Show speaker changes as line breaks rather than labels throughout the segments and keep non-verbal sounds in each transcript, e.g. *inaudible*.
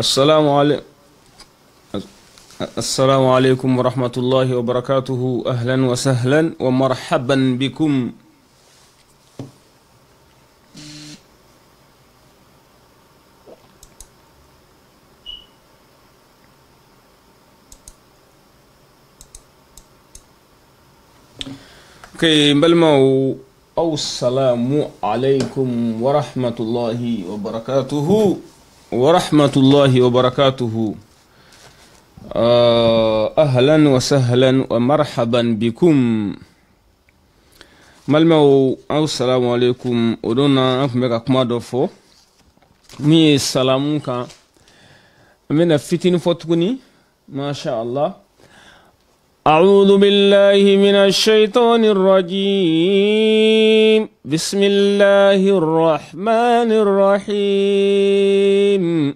السلام عليكم السلام عليكم ورحمة الله وبركاته أهلا وسهلا ومرحبا بكم كي بلمو أو السلام عليكم ورحمة الله وبركاته ورحمة الله وبركاته آه، أهلا وسهلا ومرحبا بكم ملمو السلام عليكم ودونا أفمك أكمادو فو مي السلام من الفتن فتوني ما شاء الله أعوذ بالله من الشيطان الرجيم بسم الله الرحمن الرحيم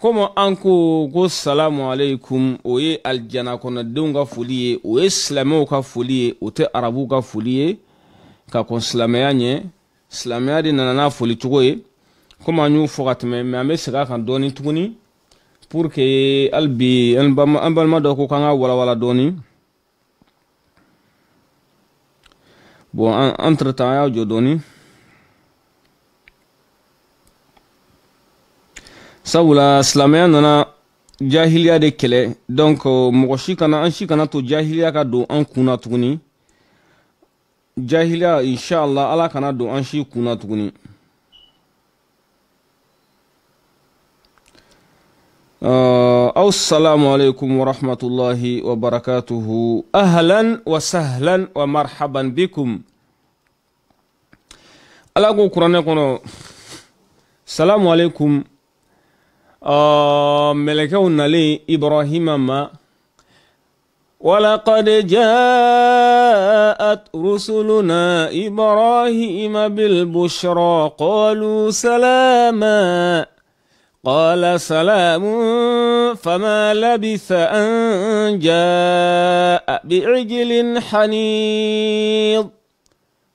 komo an ko ko salamu alaikum o ye alijana kɔnɔdenw ka foli ye o ye silamɛw ka foli ye o tɛ arabuw ka foli ye ka kɔn silamɛya ɲɛ silamɛya de nana n'a foli cogo ye komi an y'o fɔ ka tɛmɛ mɛ an bɛ segin a kan dɔɔni tuguni pour que hali bi an balima dɔ ko k'an ka walawala dɔɔni bon entre temps an y'a jɔ dɔɔni sabula silamɛya nana jahiliya de kɛlɛ donc euh, mɔgɔ si kana an si kana to jahiliya ka don an kun na tuguni jahiliya inshallah ala kana don an si kun na tuguni آه، السلام عليكم ورحمة الله وبركاته أهلا وسهلا ومرحبا بكم ألا ko kuranɛ السلام عليكم آه، ملكونا لي إبراهيم ما ولقد جاءت رسلنا إبراهيم بالبشرى قالوا سلاما قال سلام فما لبث أن جاء بعجل حنيض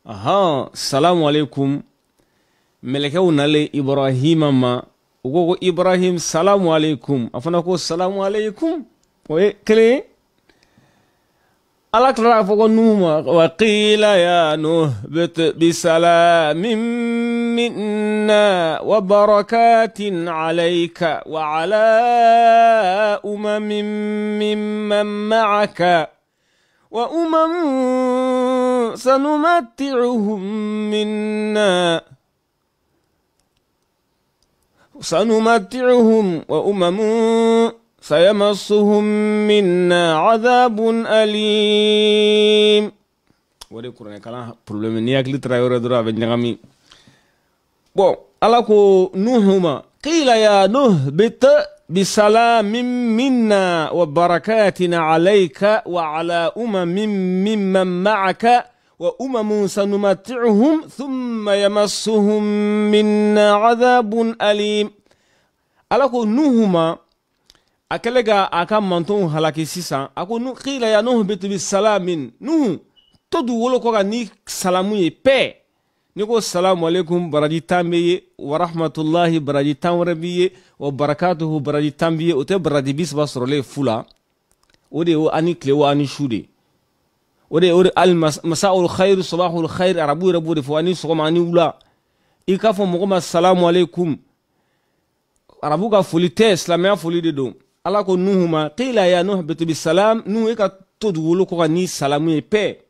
أها السلام عليكم ملكونا لإبراهيم ما وقو إبراهيم سلام عليكم أفنكو السلام عليكم كلي الله تعالى وقيل يا نوح بت بسلام منا وبركات عليك وعلى أمم ممن معك وأمم سنمتعهم منا سنمتعهم وأمم سيمسهم منا عذاب أليم ودي كورني كلام problème ni akli traore dura be nyangami bon alako nuhuma قيل يا nuh bit بسلام منا وبركات عليك وعلى أمم ممن معك وأمم سنمتعهم ثم يمسهم منا عذاب أليم ألكو نهما akelega kɛlen ka a halaki sisan a ko qila ya nuhu bitu bisalamin nuhu to dugukolo kɔ ka ni salamu ye pɛɛ ni ko salamu alaikum baraji tan wa rahmatullahi baraji tan wa barakatuhu baraji tan b'i ye o tɛ baraji bi saba sɔrɔlen fu la o de y'o ani tile o ani su de o de o de ali masaul khayri sabahul khayri arabu yɛrɛ de fɔ ani sɔgɔma ani wula i k'a fɔ ma salamu alaikum arabu ka foli tɛ silamɛya foli de don ala ko nuhu ma qila ya nuh bitu bisalam nuhu i ka to dugukolo ko ni salamu ye pe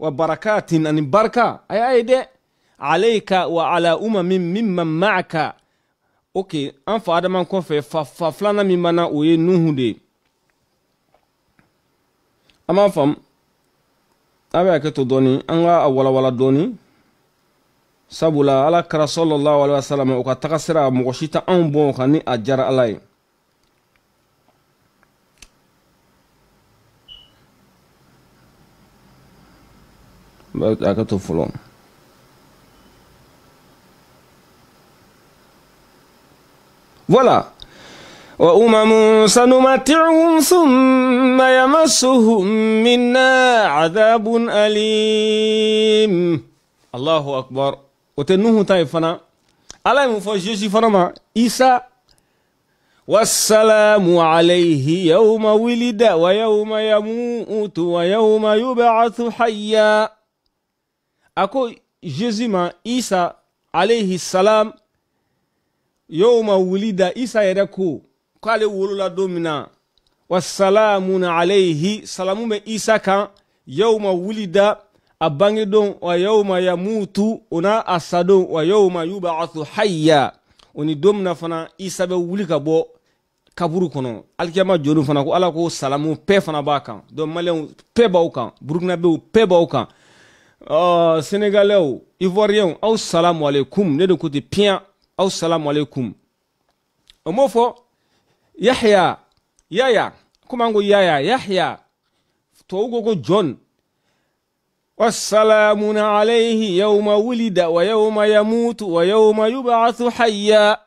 wa barakatin ani barika ay ay de alayka wa ala umamin mimman ma'aka ok an fa adama fe fa, fa flana mi mana o ye nuhu de ye an b'a faamu to doni an a walawala doni sabula ala kɛra sɔlɔlɔ wa salama o ka taga sira mɔgɔ ni a jara Agatha فلان Voilà. وأمم سنمتعهم ثم يمسهم منا عذاب أليم الله أكبر وتنوه طيفنا على مفجج فرما إيسى والسلام عليه يوم ولد ويوم يموت ويوم يبعث حيا a ko jezu ma isa alayhi salam yawma wulida isa yɛrɛ ko k'ale wolola don min na wasalamun alayhi salamu bɛ isa kan yawma wulida a bange don wa yawma yamutu o n'a a sadon wa yawma yubaathu hayya o ni don min fana isa bɛ wuli ka bɔ kaburu kɔnɔ alikiyama jolu fana ko ala ko salamu pɛɛ fana b'a kan dɔn maliyɛnw pɛɛ b'aw kan burukinabew pɛɛ b'aw kan Uh, Sénégalais, Ivoiriens, aw salam alaikum, ne de côté pien, aw salam alaikum. Un mot fort, Yahya, Yaya, comment go Yaya, Yahya, Togo John, والسلام عليه يوم ولد ويوم يموت ويوم يبعث حيا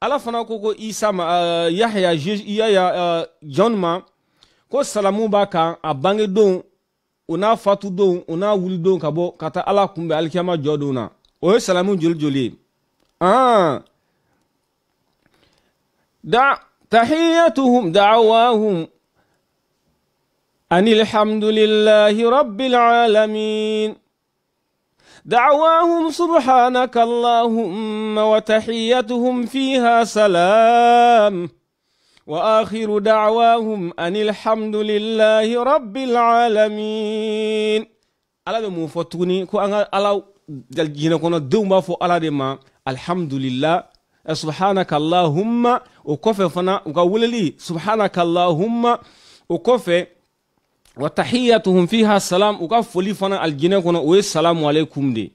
ala fana ko ko isa ma uh, yahya yahya uh, john ma ko salamu b'a kan a bange don una fatu don una wuli don kabo kata ala kumbe alikiyama jɔ na o salamu joli joli ah da tahiyatuhum da'awahum ani alhamdulillahi rabbil alamin دعواهم سبحانك اللهم وتحيتهم فيها سلام وآخر دعواهم أن الحمد لله رب العالمين ألا دمو فتوني كو أنا ألا جل جينكونا دوما فو ألا دما الحمد لله سبحانك اللهم وكفى فنا وقوللي سبحانك اللهم وكفى وتحياتهم فيها السلام وقف لي فانا الجنة السلام عليكم دي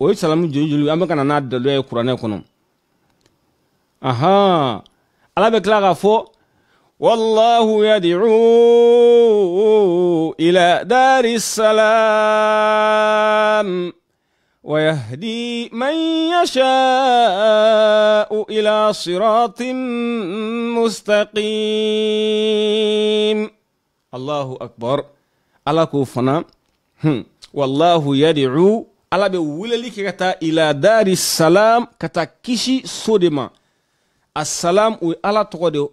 ويسلام السلام جل جل أما كان ناد دلوا القرآن كنا أها على بكلاغا فو والله يدعو إلى دار السلام ويهدي من يشاء إلى صراط مستقيم الله أكبر على كوفنا والله يدعو على بوليك إلى دار السلام كتاكيشي كشي السلام على تقول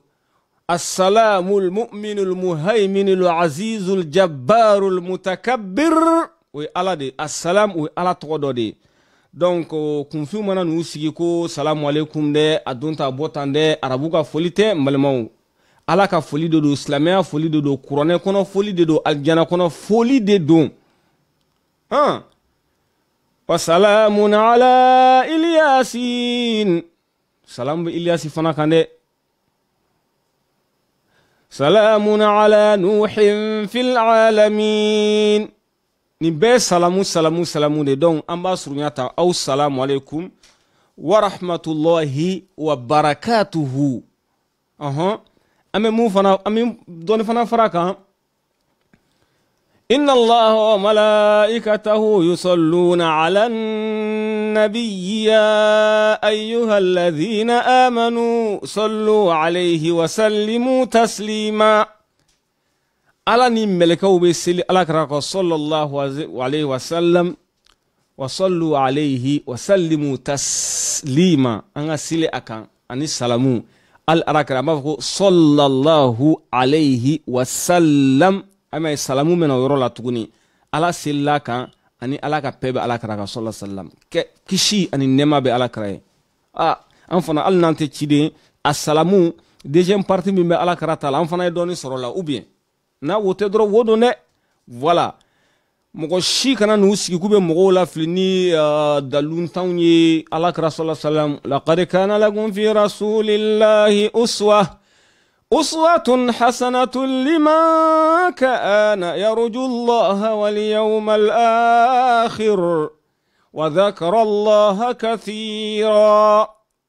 السلام المؤمن المهيمن العزيز الجبار المتكبر على دي السلام على تقول دي donc kunfin mana n'u sigi ko salamu alaikum dɛ a don ta bɔ tan dɛ arabu ka foli tɛ n balimaw ala ka foli de don silamɛya foli de don kuranɛ kɔnɔ foli de don alijana kɔnɔ foli de don han wasalamun ala iliyasin salamu bɛ iliyasi fana kan dɛ salamun ala nuhin fil alamin nin bɛɛ salamu salamu salamu de donc an b'a surunya ta aw salamu alaikum warahmatulahi wa barakatuhu ɔhɔn an bɛ mun fana an bɛ dɔɔni fana fara kan إن الله وملائكته يصلون على النبي يا أيها الذين آمنوا صلوا عليه وسلموا تسليما على نملكه بسلي على صلى الله عليه وسلم وصلوا عليه وسلموا تسليما أنا سلي أكان أني سلامو الأراكرا صلى الله عليه وسلم a salamu bɛna la tuguni ala selil'a kan ani ala ka ala kara ka salam kisi ani nɛɛma bɛ ala kara ye a an fana hali n'an tɛ ciden salamu deuxième partie min bɛ ala kara ta la an fana ou bien n'a wo tɛ dɔrɔn wo don dɛ voilà mɔgɔ si kana n'u sigi k'u bɛ mɔgɔw lafili ni uh, daluntanw ye ala kara sɔla salam laqad kana fi rasulillahi uswa أسوة حسنة لمن كان يرجو الله واليوم الآخر وذكر الله كثيرا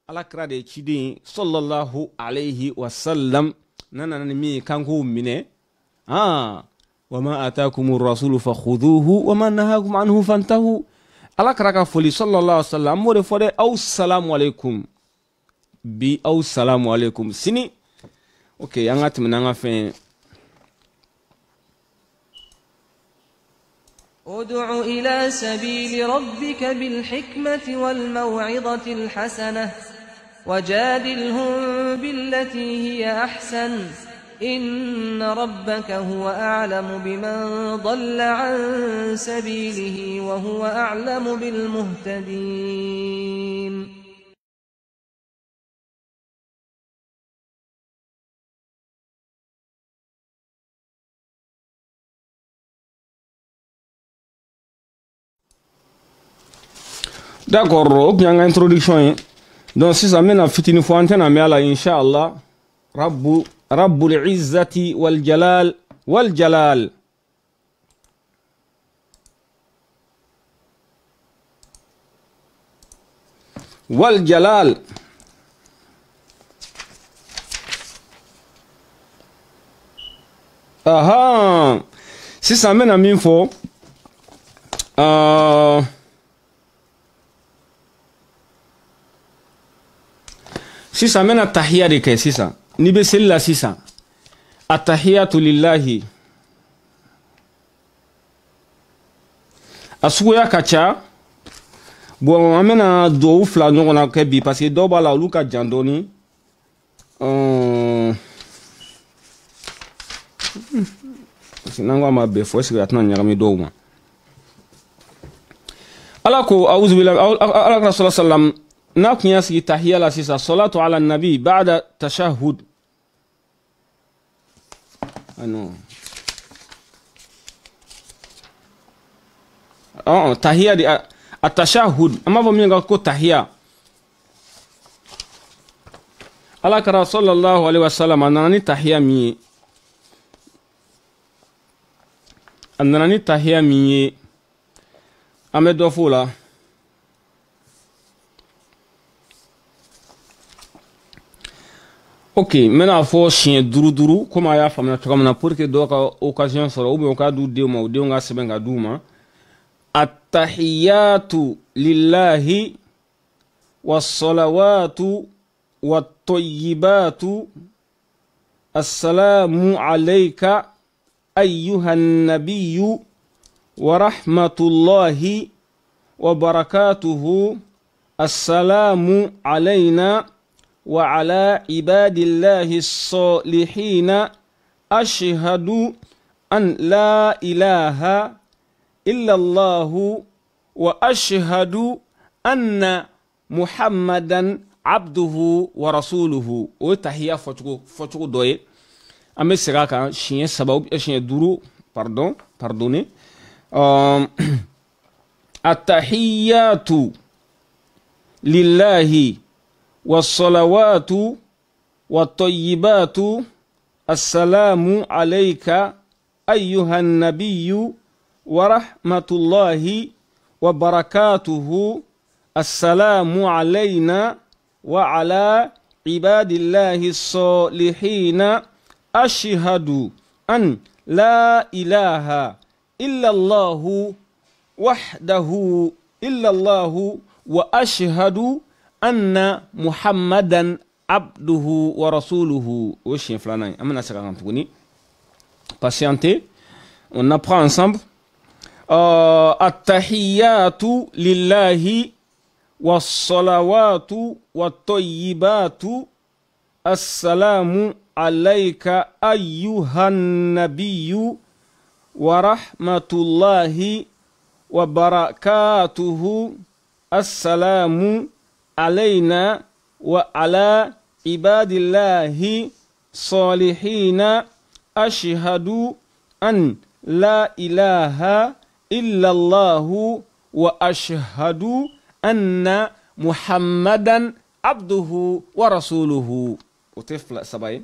على كرادة كدين صلى الله عليه وسلم نانا نمي كانكو مني آه وما آتاكم الرسول فخذوه وما نهاكم عنه فانتهوا على كراكا فولي صلى الله عليه وسلم موري فوري أو السلام عليكم بي أو السلام عليكم سني ok an ka tɛmɛna an ka fɛn ادع إلى سبيل ربك بالحكمة والموعظة الحسنة وجادلهم بالتي هي أحسن إن ربك هو أعلم بمن ضل عن سبيله وهو أعلم بالمهتدين d'accord il y a une introduction hein. donc si ça mène à fɔ une tɛna la inshallah rabu Rabbou, izzati wal jalal wal jalal wal jalal ça mène euh, sisan mena tahiya de kɛ sisan n'i be seli la sisan atahiyatu lillahi a suguya ka ca bon an bena duwawu fila ɲɔgɔnna kɛ bi parseke dɔw b'a la olu ka jan dɔɔni n'an a ma bɛɛ fɔ esike a tɛna ɲagami dɔw ma ala ko auzubilahi alakira sala salam ناك ياسي تحية لسيسا صلاة على النبي بعد تشهد أنو أو تحية دي التشهد أما بمين قلقو تحية على كرا صلى الله عليه وسلم أنني تحية مي أنني تحية مي أمدو فولا أمدو فولا ok mena bɛna fɔ duru duru, duuru y'a famina tuka min na doka okasyon sora, ube occasion du ubiyɛn u k'a di u ma u denw ka sɛbɛn ka di u ma attahiyatu lillahi wasalawatu watoyibatu assalamu alayka ayyuhan nabiyu ورحمة الله وبركاته السلام علينا وعلى عباد الله الصالحين أشهد أن لا إله إلا الله وأشهد أن محمدا عبده ورسوله وتحيا فتقو فتقو دوي أمي سراكا شيء سبب شين درو pardon pardonne *clears throat* التحيات لله والصلوات والطيبات السلام عليك أيها النبي ورحمة الله وبركاته السلام علينا وعلى عباد الله الصالحين أشهد أن لا إله إلا الله وحده إلا الله وأشهد anna muhammadan abduhu wa rasuluhu o siɲɛ filanan ye an bena sega kan tuguni patiente on apprend ensemble uh, attahiyatu lillahi wassalawatu wattayibatu assalamu alayka ayuhannabiyu warahmatullahi wabarakatuhu assalamu علينا وعلى عباد الله صالحين أشهد أن لا إله إلا الله وأشهد أن محمدا عبده ورسوله وتفلا سبعين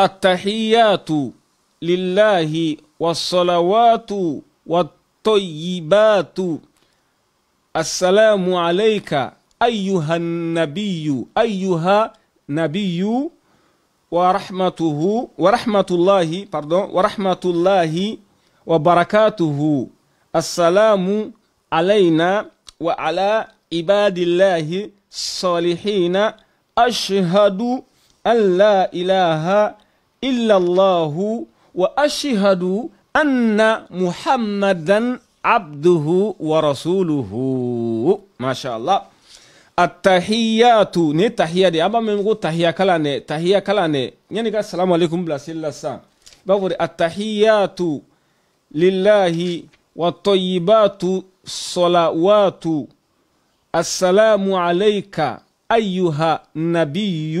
التحيات لله والصلوات والطيبات السلام عليك أيها النبي أيها نبي ورحمته ورحمة الله pardon ورحمة الله وبركاته السلام علينا وعلى عباد الله الصالحين أشهد أن لا إله إلا الله وأشهد أن محمدا عبده ورسوله ما شاء الله التحيات ني تحيه دي ابا ميمغو تحيه كلا ني تحيه كلا ني يعني ني السلام عليكم بلا سي بابور التحيات لله والطيبات صلوات السلام عليك ايها النبي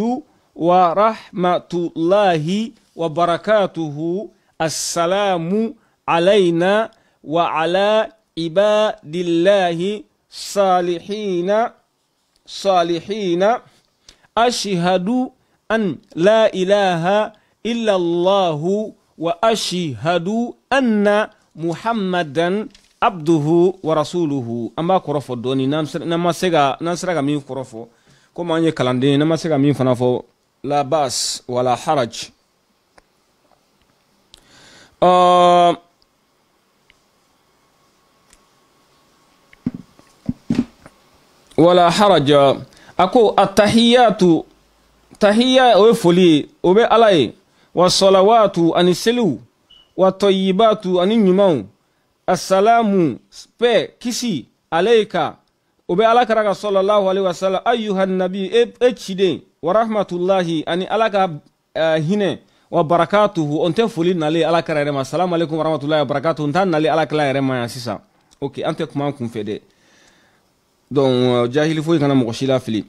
ورحمه الله وبركاته السلام علينا وعلى عباد الله صالحين صالحين أشهد أن لا إله إلا الله وأشهد أن محمدا abduhu wa rasuluhu an b'a kɔrɔ fɔ dɔɔni n'an ma se ka n'an sera ka min kɔrɔ fɔ komi an ye kalanden n'an ma se ka min fana fɔ labas wala haraj. Uh, wala haraja a ko atahiyatu tahiya o ye foli ye o be ala ye wa salawatu ani seliw wa tɔyibatu ani ɲumanw asalamu pɛ kisi ale o be ala kara ka sɔlɔlahu alaihi wasalam ayuha nabi e, e ciden wa rahmatulahi ani ala ka uh, eh, hinɛ wa barakatuhu on tɛ foli nale ala kara yɛrɛ ma salamu alaikum warahmatulahi wa barakatuhu n t'a nale ala kira yɛrɛ ma yan sisan ok an tɛ kuma kun fɛ dɛ donc euh, jahili foyi kana mɔgɔ si lafili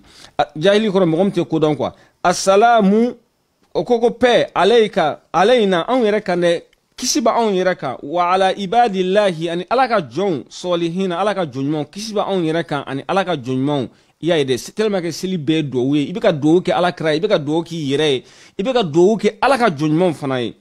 jahili kɔrɔ mɔgɔ min tɛ kodɔn kuwa asalamu o ko ko pɛ ale yi ka ale yi na anw yɛrɛ kan dɛ kisi ba anw yɛrɛ kan wa ala ibadillahi ani ala ka jɔnw sɔlihina ala ka jɔnɲumanw kisi ba anw yɛrɛ kan ani ala ka jɔnɲumanw i y'a ye dɛ tellement que seli bɛɛ ye duwawu ye i bɛ ka duwawu kɛ ala kira ye i bɛ ka duwawu k'i yɛrɛ ye i bɛ ka duwawu kɛ ala ka jɔnɲumanw fana ye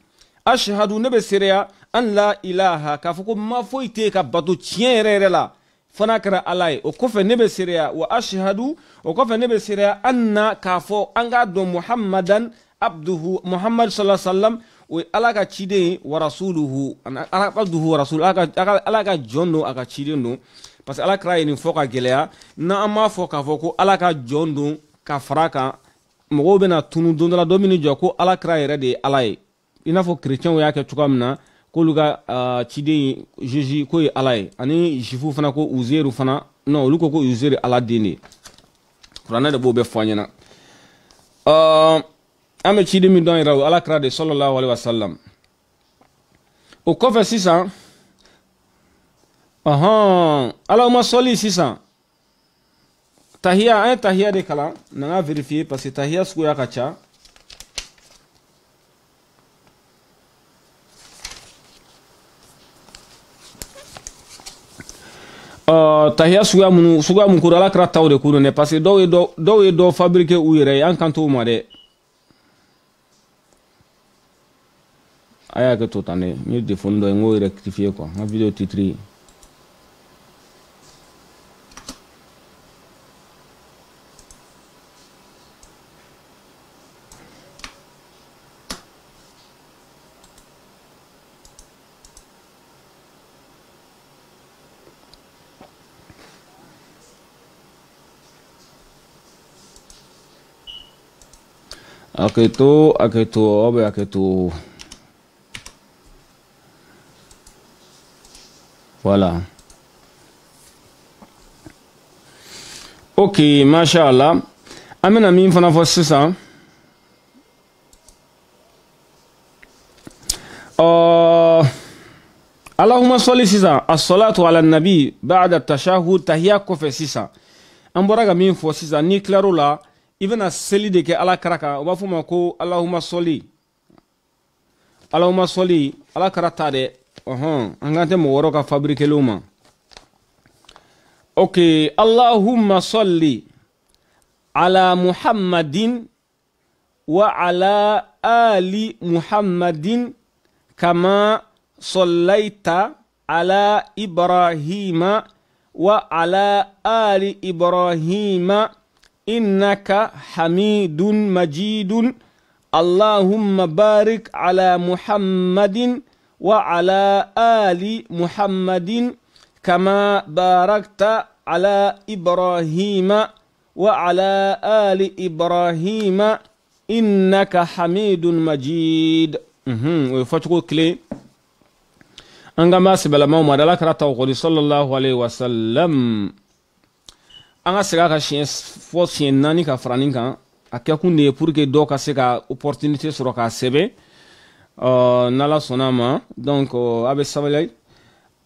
ashahadu ne bɛ seereya an la ilaha k'a fɔ ko ma foyi tɛ ka bato tiɲɛ yɛrɛ yɛrɛ la فنكرا علي وكفى نبي سيريا واشهد وكفى نبي سيريا انا كافو انغادو محمدا عبده محمد صلى الله عليه وسلم وعلاك تشيدي ورسوله انا عبده ورسول علاك جونو اكا تشيدينو بس علاك راي ني فوكا جليا نعم فوكا فوكو علاك جوندو كفراكا مغو بنا تونو دوندلا دوميني جوكو علاك راي ردي علاي ينافو كريتيان وياك تشوكامنا k'olu ka uh, ciden ye jeji ko ye ala ye ani jifu fana ko uzeru fana non olu ko ko uzeru ala den de kuranɛ de b'o bɛɛ fɔ an ɲɛna uh, an bɛ ciden min dɔn yɛrɛ o ala kira de sɔlɔlahu alaihi wa sallam o kɔfɛ sisan ɔhɔn ala ma sɔli sisan tahiya an ye tahiya de kalan na n ka vérifier parce que tahiya suguya ka ca tahiya suguya minnu suguya mun kura ala kɛra taw de kun don dɛ parce dɔw ye dɔ dɔw ye dɔ fabriqué u yɛrɛ ye an kan t'o ma dɛ a y'a kɛ to tan dɛ n ye dɔ ye n k'o rectifier quoi n ka video titre Aketu, aketu, obe aketu. Voilà. Ok, masha Allah. An bɛna min fana fɔ sisan. Uh, Allahumma sɔli sisan asɔlatu ala nabi baada tashahud tahiya kɔfɛ sisan an bɔra ka min fɔ sisan n'i tilar'o la. i bɛna seli de kɛ ala kara kan u b'a fɔ ma ko alahuma sɔli alahuma sɔli ala kara ta dɛ ɔhɔn an kan tɛ mɔgɔ wɛrɛw ka fabirikelenw ma ok allahuma sɔli ala muhammadin wa ala ali muhammadin kama صليت على إبراهيم وعلى آل إبراهيم إنك حميد مجيد اللهم بارك على محمد وعلى آل محمد كما باركت على إبراهيم وعلى آل إبراهيم إنك حميد مجيد ويفتقوا كلي أنغما سبلا موما دلك رتوقلي صلى الله عليه وسلم an ka segin a ka siɲɛ fɔ siɲɛ naani ka fara nin kan a kɛ kun de ye pour que dɔw ka se ka opportunité sɔrɔ k'a sɛbɛn uh, n'ala sɔnna a ma donc uh, a bɛ sabali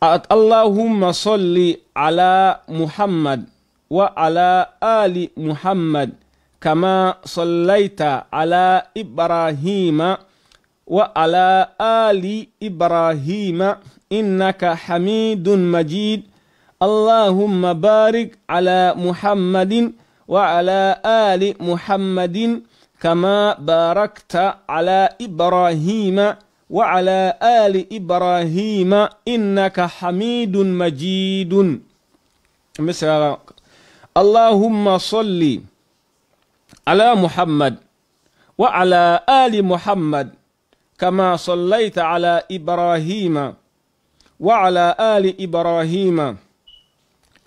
allahumma salli ala muhammad wa ala ali muhammad كما صليت على إبراهيم وعلى آل إبراهيم إنك حميد مجيد اللهم بارك على محمد وعلى آل محمد كما باركت على إبراهيم وعلى آل إبراهيم إنك حميد مجيد مثلا اللهم صل على محمد وعلى آل محمد كما صليت على إبراهيم وعلى آل إبراهيم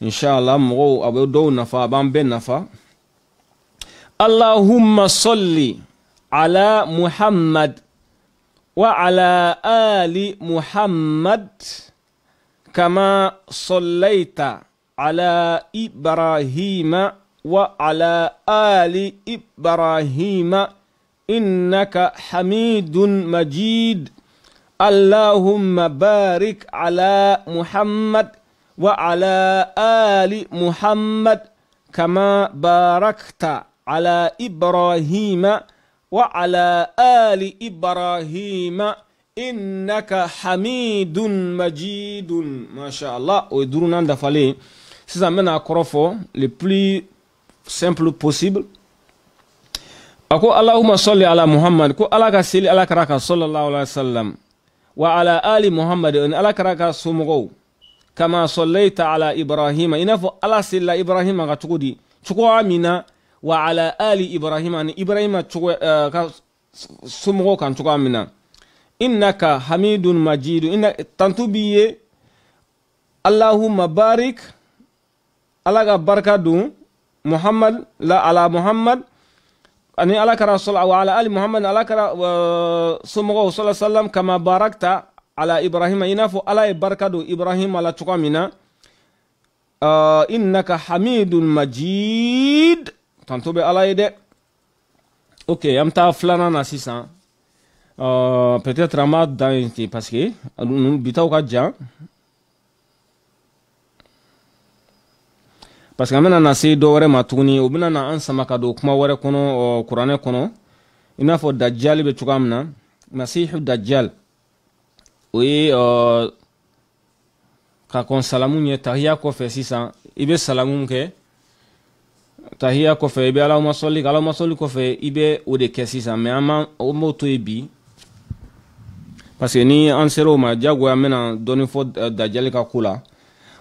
inshallah mɔgɔw a bɛ dɔw nafa a b'an bɛɛ nafa allahumma salli ala muhammad wa ala ali muhammad kama sallaita ala ibrahima wa ala ali ibrahima innaka hamidun majid اللهم بارك على محمد وعلى آل محمد كما باركت على إبراهيم وعلى آل إبراهيم إنك حميد مجيد ما شاء الله ويدرون عند فلي سيزامنا كروفو لبلي سيمبل بوسيبل أكو اللهم صل على محمد كو ألاك سيلي ألاك راك صلى الله عليه وسلم وعلى آل محمد إن ألاك راك سومغو كما صليت على إبراهيم إنه على سلا إبراهيم غتقودي تقوى منا وعلى آل إبراهيم أن يعني إبراهيم تقوى آه، سمغو كان تقوى منا إنك حميد مجيد إنك تنتبي اللهم بارك على بركة دون محمد لا على محمد أني يعني على كرا صلى وعلى آل محمد على كرا آه، سمغو صلى الله عليه وسلم كما باركت ala ibrahima i n'a fɔ ala ye barika don ibrahima la cogoya min na uh, innaka hamidun majid tanto bɛ ala ye dɛ ok an bɛ taa filanan na sisan uh, peut-être an b'a dan yen ten parce que bitaw ka jan parce que an bɛna na se dɔ wɛrɛ ma tuguni o bɛna na an sama ka don kuma wɛrɛ kɔnɔ uh, kuranɛ kɔnɔ i n'a fɔ dajali bɛ cogoya min na masihu dajali Wè, kakon euh, salamounye, tahiya kofè sisa, ibe salamounke, tahiya kofè, ibe ala ou masoli, ala ou masoli kofè, ibe ou deke sisa, mè aman, ou moutou ebi. Pase ni anserouma, diagwa ah, mena donifo euh, da djali kakou la.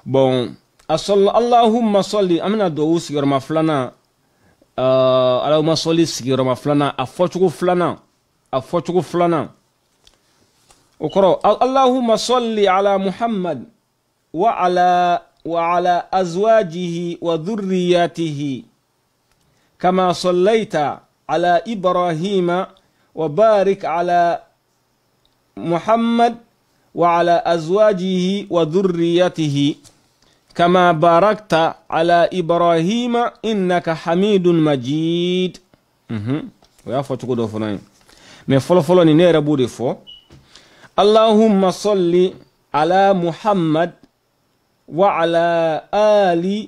Bon, asol, ala ou masoli, amen adou sikiroma flana, euh, ala ou masoli sikiroma flana, afo choukou flana, afo choukou flana. اقرأ اللهم صل على محمد وعلى وعلى أزواجه وذرياته كما صليت على إبراهيم وبارك على محمد وعلى أزواجه وذريته كما باركت على إبراهيم إنك حميد مجيد. o y'a fɔ cogo dɔ fana ye mɛ fɔlɔfɔlɔ nin ne yɛrɛ b'o de fɔ اللهم صل على محمد وعلى آل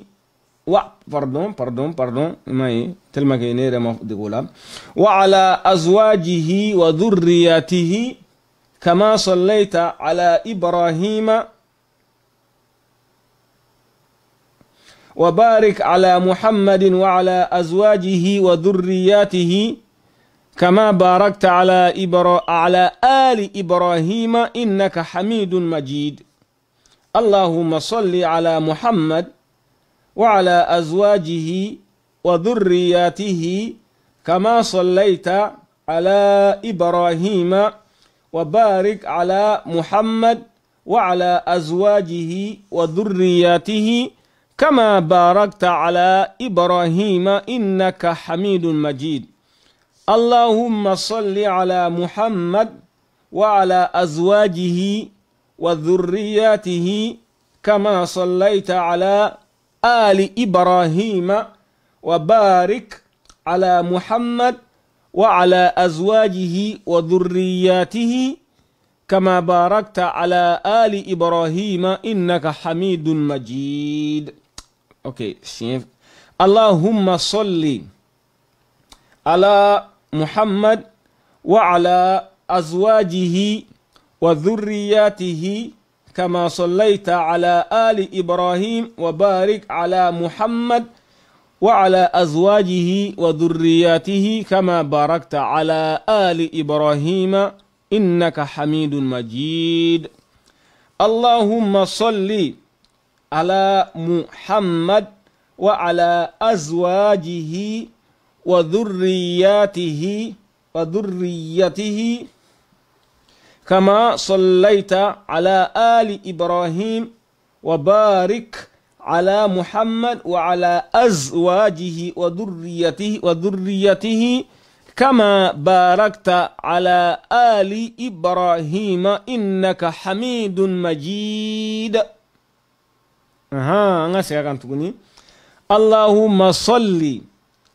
و pardon pardon pardon ما تلما كينير ما تقولا وعلى أزواجه وذرياته كما صليت على إبراهيم وبارك على محمد وعلى أزواجه وذرياته كما باركت على إبرا على آل إبراهيم إنك حميد مجيد اللهم صل على محمد وعلى أزواجه وذرياته كما صليت على إبراهيم وبارك على محمد وعلى أزواجه وذرياته كما باركت على إبراهيم إنك حميد مجيد اللهم صل على محمد وعلى أزواجه وذرياته كما صليت على آل إبراهيم وبارك على محمد وعلى أزواجه وذرياته كما باركت على آل إبراهيم إنك حميد مجيد أوكي okay. اللهم صل على محمد وعلى أزواجه وذرياته كما صليت على آل إبراهيم وبارك على محمد وعلى أزواجه وذرياته كما باركت على آل إبراهيم إنك حميد مجيد اللهم صل على محمد وعلى أزواجه وذرياته وذريته كما صليت على آل إبراهيم وبارك على محمد وعلى أزواجه وذريته وذريته كما باركت على آل إبراهيم إنك حميد مجيد أها أنا سيكون اللهم صلِّ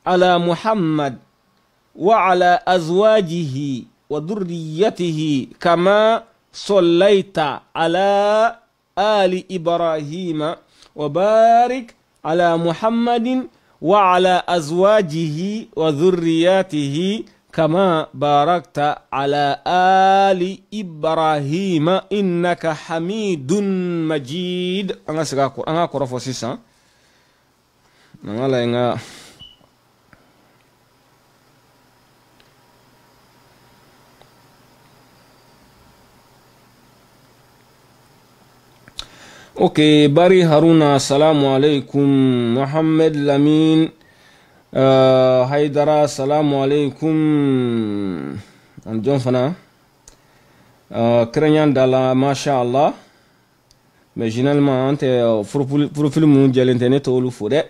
على محمد وعلى أزواجه وذريته كما صليت على آل إبراهيم وبارك على محمد وعلى أزواجه وذرياته كما باركت على آل إبراهيم إنك حميد مجيد أنا سيقول أنا أقول فوسيسا أنا لا اوكي باري هارونا السلام عليكم محمد لمين آه هيدرا السلام عليكم ان جونفنا آه كرنيان دالا ما شاء الله mais généralement an tɛ profil minnu jɛlen tɛ ne t'olu fo dɛ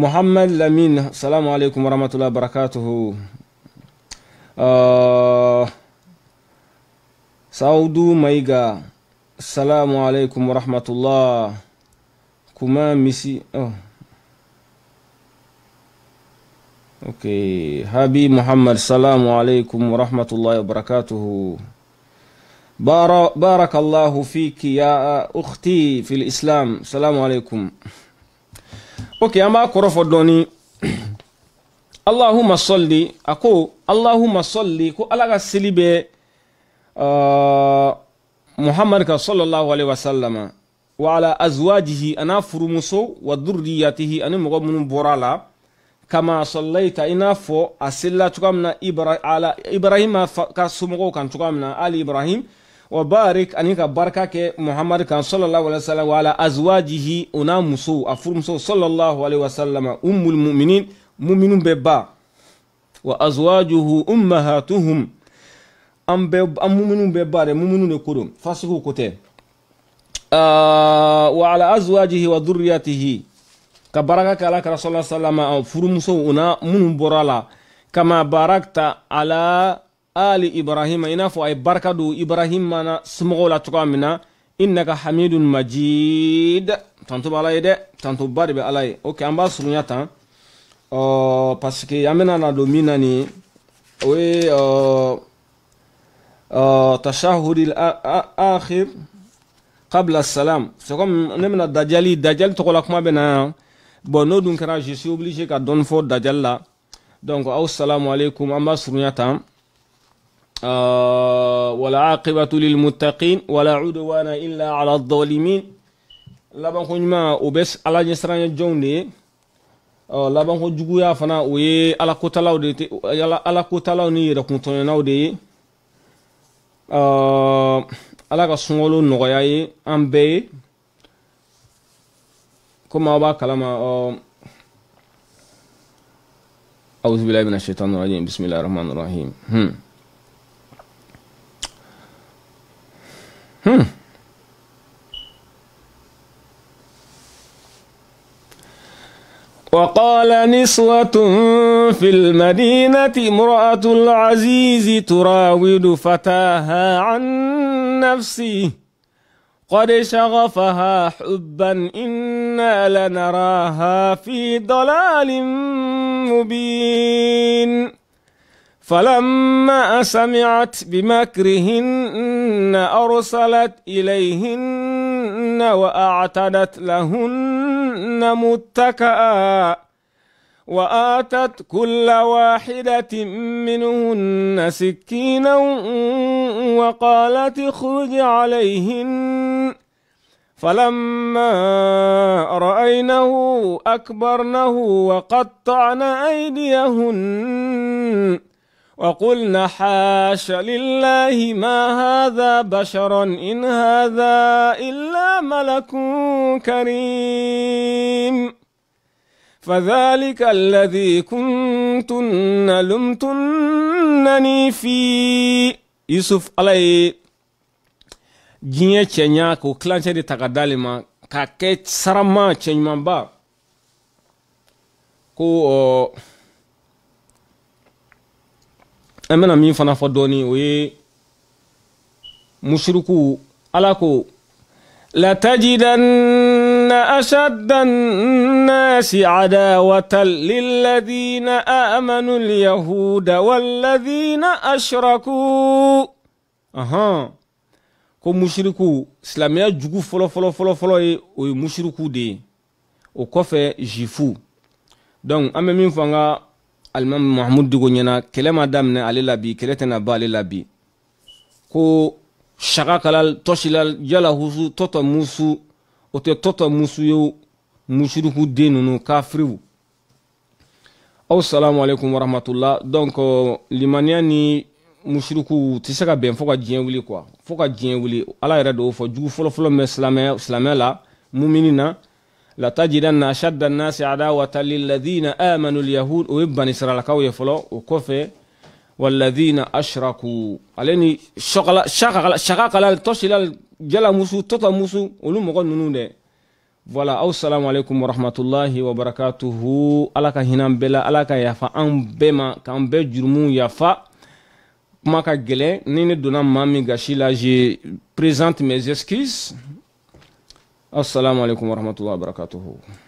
mohamad lamin salamu aleykum warahmatullahi barakatuhu uh, saudu maiga Assalamu alaikum wa rahmatullah. Kuma misi. Oh. Ok. Habi Muhammad. Assalamu alaikum wa rahmatullahi wa barakatuhu. بارك الله فيك يا أختي في الإسلام السلام عليكم أوكي أما كرف الدوني اللهم صلي أكو اللهم صلي كو ألغا سليبي آه muhammad ka sallallahu alaihi wasallam wa ala azwajihi ana furumuso wa durriyatihi ani mɔgɔ minnu bɔra la kama sallaita i n'a fɔ a selila cogoya min na Ibra, ala ibrahima ka somɔgɔw kan cogoya min na ali ibrahim wa barik ani ka barika kɛ muhamad kan sallallahu alaihi wasallam wa ala azwajihi o n'a musow a furumusow sallallahu alaihi wasallam ummul muminin muminu bɛ ba wa azwajuhu ummahatuhum an bɛ an mumunu bɛɛ ba dɛ mumunu de ko don fasigiw ko tɛ wa ala azwajihi wa dhurriyatihi ka baraka kɛ ala kara sala salama furumusow u minnu bɔra la kama barakta ala ali ibrahima i n'a fɔ a ye barika don ibrahima na somɔgɔw la cogoya min na innaka hamidun majid tanto bɛ ye dɛ tanto ba de bɛ ala ye ok an b'a surunya tan parce que an bɛna na don min na nin o ye ɔ آه، تشهد الآخر قبل السلام سكم نمنا دجالي دجال تقول لك ما بنا بنا دون كنا جسي أبليجي كدون فور دجال لا دونك أو السلام عليكم أما سرنيتا آه ولا عاقبة للمتقين ولا عدوان إلا على الظالمين لابن خوني ما أبس على جسران جوني آه لابن خو جوجيا فنا ويه على كتلاو دي على كتلاو نيرا كنتونا ودي ala ka sunkalo nɔgɔya ye an bɛɛ ye komi aw b'a kalama auzubilahi mina shaitan rajim bismillahi rahmani rahim hmm. وقال نسوة في المدينة امرأة العزيز تراود فتاها عن نفسه قد شغفها حبا إنا لنراها في ضلال مبين فلما سمعت بمكرهن أرسلت إليهن لهن وأعتدت لهن متكأ وآتت كل واحدة منهن سكينا وقالت اخرج عليهن فلما رأينه أكبرنه وقطعن أيديهن وقلنا حاش لله ما هذا بشرا إن هذا إلا ملك كريم فذلك الذي كنتن لمتنني في يوسف عليه جنيا cɛɲa k'o kilancɛ de ta كاكيت سرما ma k'a با كو an bɛna min fana fɔ dɔɔni o ye mushriku ala ko لتجدن أشد الناس عداوة للذين آمنوا اليهود والذين أشركوا أها ko mushiriku silamɛya jugu fɔlɔfɔlɔfɔlɔ ye o ye mushiriku de ye o kɔfɛ zifu donc an bɛ min fɔ an ka alimami mahamud dugo ɲɛna kɛlɛ ma daminɛ ale la bi kɛlɛ tɛna ba ale la bi ko saga kala tɔsila yala tɔtɔ tota musu o tɛ tɔtɔ musu ye musuruku den nunu kafiriw aw salamu alaikum warahmatullah donc euh, limaniya ni musuruku tɛ se ka bɛn fo ka diɲɛ wuli quoi fo ka diɲɛ wuli ala yɛrɛ de fɔ jugu fɔlɔfɔlɔ mɛ silamɛ la mumini na لتجدن أشد الناس عداوة للذين آمنوا اليهود ويبن إسرائيل كوي فلو وكفي والذين أشركوا عليني شغل شغل شغل قال تشيل جلا موسو تطا موسو ولو مغن نونه voilà aw salamu alaikum warahmatulahi wabarakatuhu ala ka hinɛ an bɛɛ la ala ka yafa an bɛɛ ma k'an bɛɛ jurumu yafa kuma ka gɛlɛn ni ne donna maa min gasi la je présente mes excuses assalamu alaikum warahmatullahi wabarakatuhu